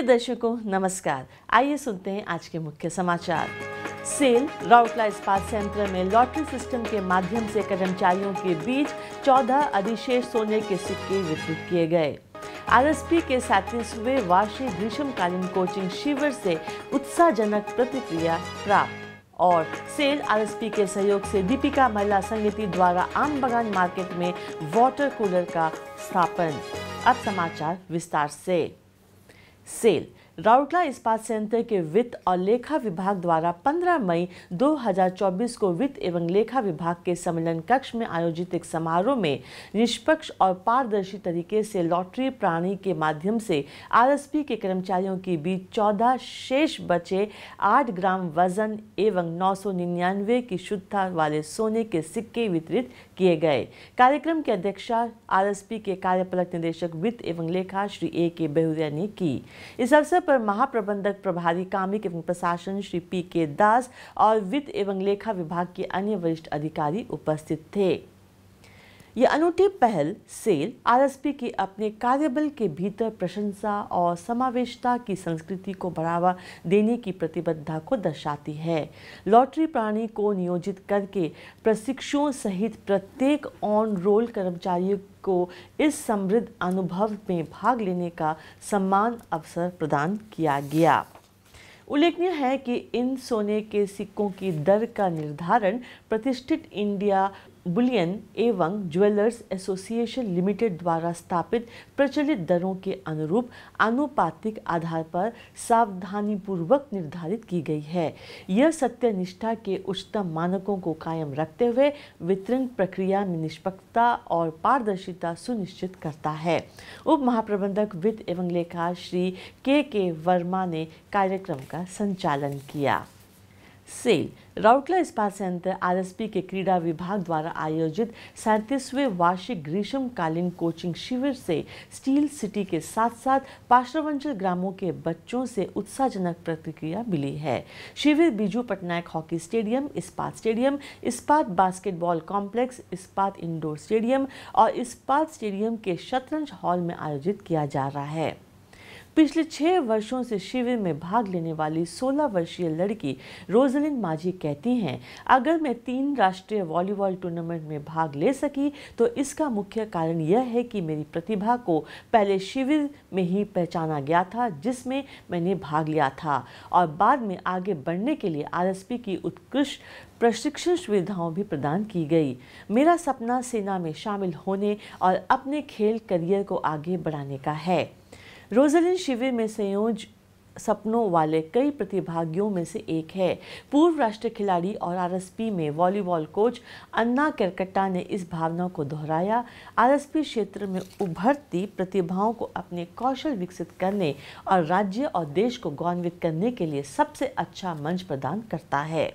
प्रिय दर्शकों नमस्कार आइए सुनते हैं आज के मुख्य समाचार सेल राउटला इस्पात सेंटर में लॉटरी सिस्टम के माध्यम से कर्मचारियों के बीच 14 अधिशेष सोने के सिक्के वितरित किए गए आरएसपी के सैंतीसवें वार्षिक ग्रीष्मकालीन कोचिंग शिविर से उत्साहजनक प्रतिक्रिया प्राप्त और सेल आरएसपी के सहयोग से दीपिका महिला समिति द्वारा आम बगान मार्केट में वाटर कूलर का स्थापन अब समाचार विस्तार से sale राउरकला इस्पात सेंटर के वित्त और लेखा विभाग द्वारा 15 मई 2024 को वित्त एवं लेखा विभाग के सम्मेलन कक्ष में आयोजित एक समारोह में निष्पक्ष और पारदर्शी तरीके से लॉटरी प्राणी के माध्यम से आरएसपी के कर्मचारियों के बीच 14 शेष बचे 8 ग्राम वजन एवं नौ सौ निन्यानवे की शुद्धता वाले सोने के सिक्के वितरित किए गए कार्यक्रम की अध्यक्षता आर के कार्यपालक निदेशक वित्त एवं लेखा श्री ए के बेहुरिया ने की इस अवसर पर महाप्रबंधक प्रभारी कामिक एवं प्रशासन श्री पी के दास और वित्त एवं लेखा विभाग के अन्य वरिष्ठ अधिकारी उपस्थित थे ये अनूठी पहल सेल आरएसपी के अपने कार्यबल के भीतर प्रशंसा और समावेशता की संस्कृति को बढ़ावा देने की प्रतिबद्धता को दर्शाती है लॉटरी प्राणी को नियोजित करके प्रशिक्षुओं सहित प्रत्येक ऑन रोल कर्मचारियों को इस समृद्ध अनुभव में भाग लेने का सम्मान अवसर प्रदान किया गया उल्लेखनीय है कि इन सोने के सिक्कों की दर का निर्धारण प्रतिष्ठित इंडिया बुलियन एवं ज्वेलर्स एसोसिएशन लिमिटेड द्वारा स्थापित प्रचलित दरों के अनुरूप आनुपातिक आधार पर सावधानीपूर्वक निर्धारित की गई है यह सत्यनिष्ठा के उच्चतम मानकों को कायम रखते हुए वितरण प्रक्रिया में निष्पक्षता और पारदर्शिता सुनिश्चित करता है उप महाप्रबंधक वित्त एवं लेखा श्री के के वर्मा ने कार्यक्रम का संचालन किया सेल राउटला इस्पात संयंत्र आरएसपी के क्रीड़ा विभाग द्वारा आयोजित सैंतीसवें वार्षिक ग्रीष्मकालीन कोचिंग शिविर से स्टील सिटी के साथ साथ पाश्रवंचल ग्रामों के बच्चों से उत्साहजनक प्रतिक्रिया मिली है शिविर Biju Patnaik hockey stadium Ispat stadium Ispat basketball complex Ispat indoor stadium और इस्पात स्टेडियम के शतरंज हॉल में आयोजित किया जा रहा है पिछले छः वर्षों से शिविर में भाग लेने वाली 16 वर्षीय लड़की रोजलिन माझी कहती हैं अगर मैं तीन राष्ट्रीय वॉलीबॉल टूर्नामेंट में भाग ले सकी तो इसका मुख्य कारण यह है कि मेरी प्रतिभा को पहले शिविर में ही पहचाना गया था जिसमें मैंने भाग लिया था और बाद में आगे बढ़ने के लिए आर की उत्कृष्ट प्रशिक्षण सुविधाओं भी प्रदान की गई मेरा सपना सेना में शामिल होने और अपने खेल करियर को आगे बढ़ाने का है रोजलिन शिविर में संयोज सपनों वाले कई प्रतिभागियों में से एक है पूर्व राष्ट्रीय खिलाड़ी और आरएसपी में वॉलीबॉल कोच अन्ना करकट्टा ने इस भावना को दोहराया आरएसपी क्षेत्र में उभरती प्रतिभाओं को अपने कौशल विकसित करने और राज्य और देश को गौरवित करने के लिए सबसे अच्छा मंच प्रदान करता है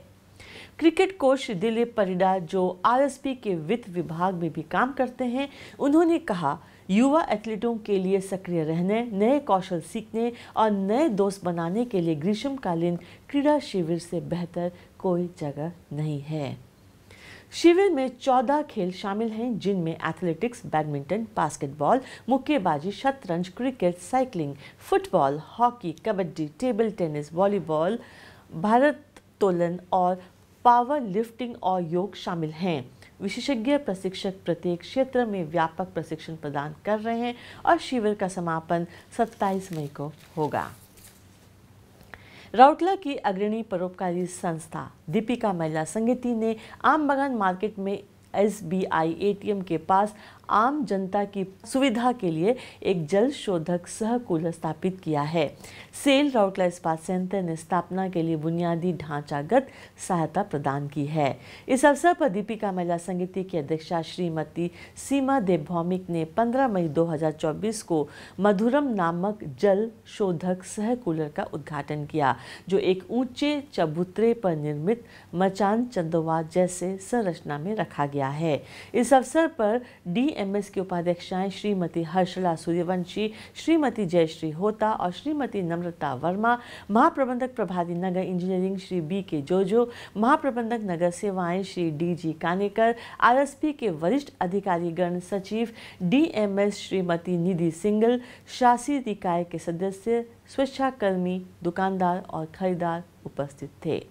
क्रिकेट कोच दिलीप परिडा जो आरएसपी के वित्त विभाग में भी काम करते हैं उन्होंने कहा युवा एथलीटों के लिए सक्रिय रहने नए कौशल सीखने और नए दोस्त बनाने के लिए ग्रीष्मकालीन क्रीड़ा शिविर से बेहतर कोई जगह नहीं है शिविर में 14 खेल शामिल हैं जिनमें एथलेटिक्स बैडमिंटन बास्केटबॉल मुक्केबाजी शतरंज cricket cycling football hockey kabaddi table tennis volleyball भारत तोलन और पावर लिफ्टिंग और योग शामिल हैं विशेषज्ञ प्रशिक्षक प्रत्येक क्षेत्र में व्यापक प्रशिक्षण प्रदान कर रहे हैं और शिविर का समापन 27 मई को होगा राउटला की अग्रणी परोपकारी संस्था दीपिका महिला संगति ने आम बगान मार्केट में एस बी आई ए के पास आम जनता की सुविधा के लिए एक जल शोधक सह कूलर स्थापित किया है सेल राउटला इस्पात संयंत्र ने स्थापना के लिए बुनियादी ढांचागत सहायता प्रदान की है इस अवसर पर दीपिका महिला समिति की अध्यक्षा श्रीमती सीमा देव भौमिक ने 15 मई 2024 को मधुरम नामक जल शोधक सह कूलर का उद्घाटन किया जो एक ऊंचे चबूतरे पर निर्मित मचान चंदोवा जैसे संरचना में रखा गया है इस अवसर पर डी एमएस की उपाध्यक्षाएं श्रीमती हर्षला सूर्यवंशी श्रीमती जयश्री होता और श्रीमती नम्रता वर्मा महाप्रबंधक प्रभारी नगर इंजीनियरिंग श्री बी के जोजो महाप्रबंधक नगर सेवाएं Shri D G Kanekar RSP के वरिष्ठ अधिकारीगण सचिव डीएमएस श्रीमती निधि सिंगल शासित इकाय के सदस्य स्वेच्छाकर्मी दुकानदार और खरीदार उपस्थित थे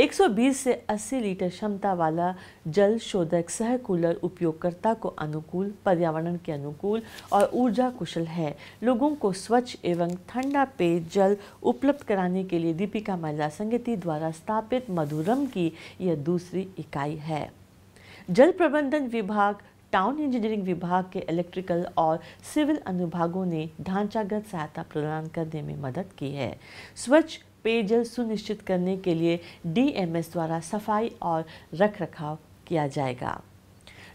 120 से 80 लीटर क्षमता वाला जल शोधक सह कूलर उपयोगकर्ता को अनुकूल पर्यावरण के अनुकूल और ऊर्जा कुशल है लोगों को स्वच्छ एवं ठंडा पेय जल उपलब्ध कराने के लिए दीपिका महिला संगति द्वारा स्थापित मधुरम की यह दूसरी इकाई है जल प्रबंधन विभाग टाउन इंजीनियरिंग विभाग के इलेक्ट्रिकल और सिविल अनुभागों ने ढांचागत सहायता प्रदान करने में मदद की है स्वच्छ पेयजल सुनिश्चित करने के लिए डीएमएस द्वारा सफाई और रखरखाव किया जाएगा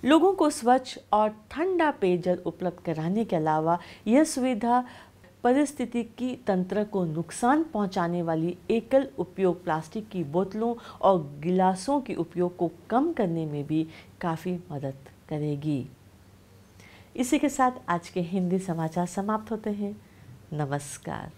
लोगों को स्वच्छ और ठंडा पेयजल उपलब्ध कराने के अलावा यह सुविधा परिस्थिति की तंत्र को नुकसान पहुंचाने वाली एकल उपयोग प्लास्टिक की बोतलों और गिलासों के उपयोग को कम करने में भी काफ़ी मदद करेगी इसी के साथ आज के हिंदी समाचार समाप्त होते हैं नमस्कार